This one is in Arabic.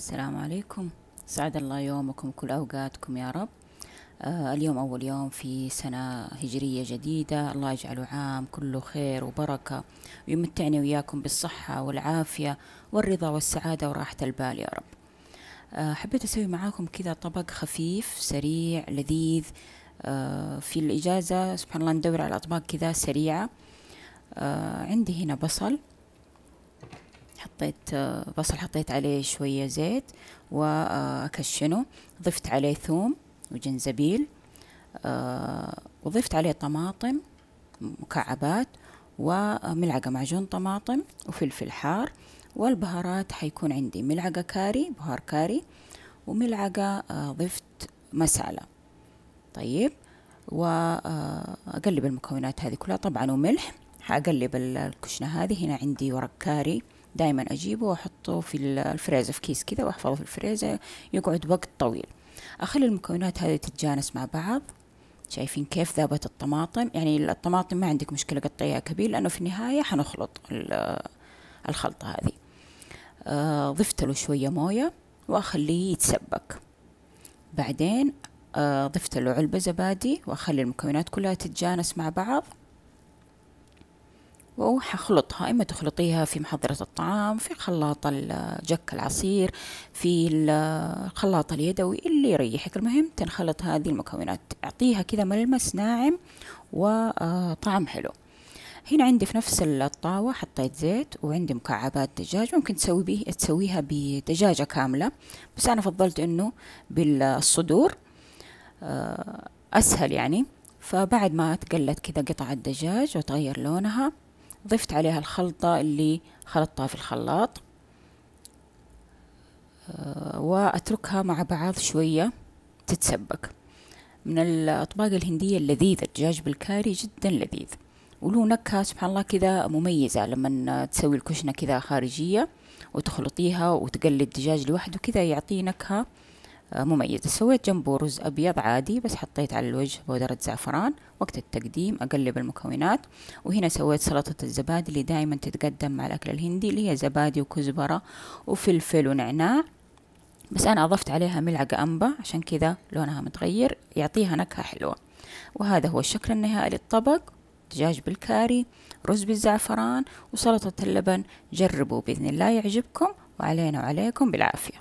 السلام عليكم سعد الله يومكم كل أوقاتكم يا رب آه اليوم أول يوم في سنة هجرية جديدة الله يجعله عام كله خير وبركة ويمتعني وياكم بالصحة والعافية والرضا والسعادة وراحة البال يا رب آه حبيت أسوي معاكم كذا طبق خفيف سريع لذيذ آه في الإجازة سبحان الله ندور على أطباق كذا سريعة آه، عندي هنا بصل حطيت آه، بصل حطيت عليه شوية زيت وأكشنه آه، ضفت عليه ثوم وجنزبيل آه، وضفت عليه طماطم مكعبات وملعقة معجون طماطم وفلفل حار والبهارات حيكون عندي ملعقة كاري بهار كاري وملعقة ضفت مسالة طيب وأقلب المكونات هذه كلها طبعا وملح حأقلب الكشنة هذه هنا عندي ورق كاري دايما أجيبه وأحطه في الفريزر في كيس كذا وأحفظه في الفريزر يقعد وقت طويل أخلي المكونات هذه تتجانس مع بعض شايفين كيف ذابت الطماطم يعني الطماطم ما عندك مشكلة قطعيها كبير لأنه في النهاية حنخلط الخلطة هذه آه، ضفت له شوية موية وأخليه يتسبك بعدين آه، ضفت له علبة زبادي وأخلي المكونات كلها تتجانس مع بعض وحخلطها إما تخلطيها في محضرة الطعام في خلاط الجك العصير في الخلاط اليدوي اللي يريحك المهم تنخلط هذه المكونات أعطيها كذا ملمس ناعم وطعم حلو هنا عندي في نفس الطاوة حطيت زيت وعندي مكعبات دجاج ممكن تسوي به تسويها بدجاجة كاملة بس أنا فضلت إنه بالصدور آه، أسهل يعني فبعد ما تقلت كذا قطع الدجاج وتغير لونها ضفت عليها الخلطة اللي خلطتها في الخلاط آه، وأتركها مع بعض شوية تتسبك من الأطباق الهندية اللذيذة الدجاج بالكاري جدا لذيذ وله نكهة سبحان الله كذا مميزة لما تسوي الكشنة كذا خارجية وتخلطيها وتقلي الدجاج لوحده كذا يعطيه نكهة مميزة سويت جنبه رز أبيض عادي بس حطيت على الوجه بودرة زعفران وقت التقديم أقلب المكونات وهنا سويت سلطة الزبادي اللي دائما تتقدم مع الأكل الهندي اللي هي زبادي وكزبرة وفلفل ونعناع بس أنا أضفت عليها ملعقة أنبا عشان كذا لونها متغير يعطيها نكهة حلوة وهذا هو الشكل النهائي للطبق دجاج بالكاري رز بالزعفران وسلطة اللبن جربوا بإذن الله يعجبكم وعلينا وعليكم بالعافية